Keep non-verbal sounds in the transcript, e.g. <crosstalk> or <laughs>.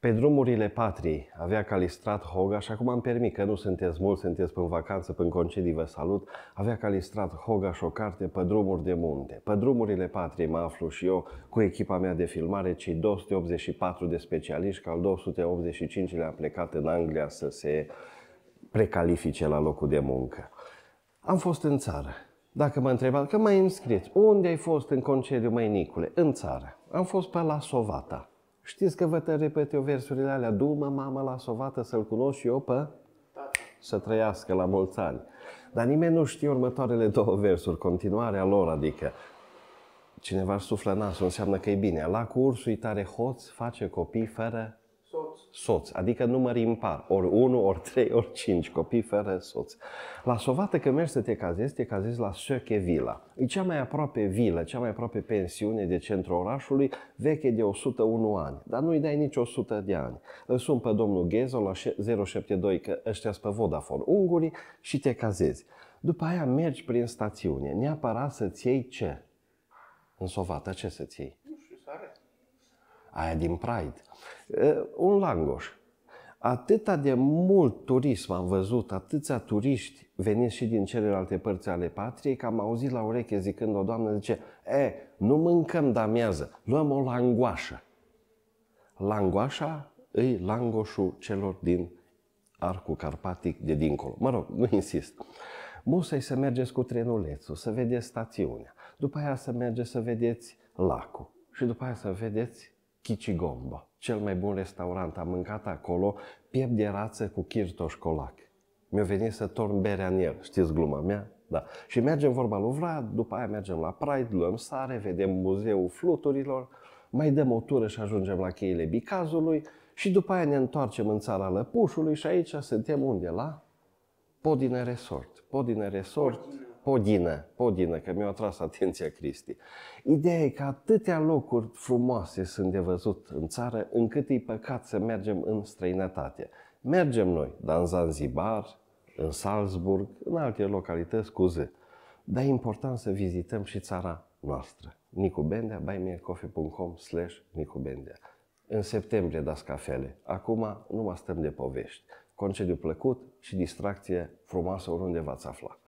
Pe drumurile patriei avea Calistrat Hoga și acum îmi permit că nu sunteți mulți, sunteți în vacanță, în concedii, vă salut. Avea Calistrat Hoga și o carte pe drumuri de munte. Pe drumurile patriei mă aflu și eu cu echipa mea de filmare, cei 284 de specialiști, că al 285-lea a plecat în Anglia să se precalifice la locul de muncă. Am fost în țară. Dacă mă întrebat, că mai înscrieți, unde ai fost în concediu, mai Nicule? În țară. Am fost pe la Sovata Știți că vă repet eu versurile alea. Dumă, mamă, la sovată să-l cunoști eu pe să trăiască la mulți ani. Dar nimeni nu știe următoarele două versuri, continuarea lor, adică cineva suflă nasul, înseamnă că e bine. La cursul e tare hoț face copii fără soț, adică număr impar, ori 1, ori 3, ori 5 copii fără soț. La sovată că mergi să te cazezi, te cazezi la Söke Vila. E cea mai aproape vilă, cea mai aproape pensiune de centrul orașului, veche de 101 ani, dar nu-i dai nici 100 de ani. Îl sun pe domnul Ghezo la 072 că ăștia pe Vodafone ungurii și te cazezi. După aia mergi prin stațiune, neapărat să-ți iei ce? În sovată ce să-ți iei? aia din Pride, un langoș. Atâta de mult turism am văzut, atâția turiști veniți și din celelalte părți ale patriei, că am auzit la ureche zicând o doamnă, zice, e, nu mâncăm damează, luăm o langoașă. Langoașa îi langoșul celor din arcul carpatic de dincolo. Mă rog, nu insist. Musai să mergeți cu trenulețul, să vedeți stațiunea. După aia să mergeți să vedeți lacul. Și după aia să vedeți Chicigombo, cel mai bun restaurant. Am mâncat acolo piept de rață cu chirtoș colac. Mi-a venit să torn berea în el, știți gluma mea? Da. Și mergem vorba lui Vlad, după aia mergem la Pride, luăm sare, vedem muzeul fluturilor, mai dăm o tură și ajungem la cheile Bicazului și după aia ne întoarcem în țara Lăpușului și aici suntem unde? La Podine Resort. Podine Resort. Podine Podină, Podină, că mi-a atras <laughs> atenția Cristi. Ideea e că atâtea locuri frumoase sunt de văzut în țară, încât e păcat să mergem în străinătate. Mergem noi, dar în Zanzibar, în Salzburg, în alte localități cu zi. Dar e important să vizităm și țara noastră. Nicu Bendea, buymeacoffee.com slash Nicu În septembrie dați cafele. Acum nu mai stăm de povești. Concediu plăcut și distracție frumoasă oriunde v-ați afla.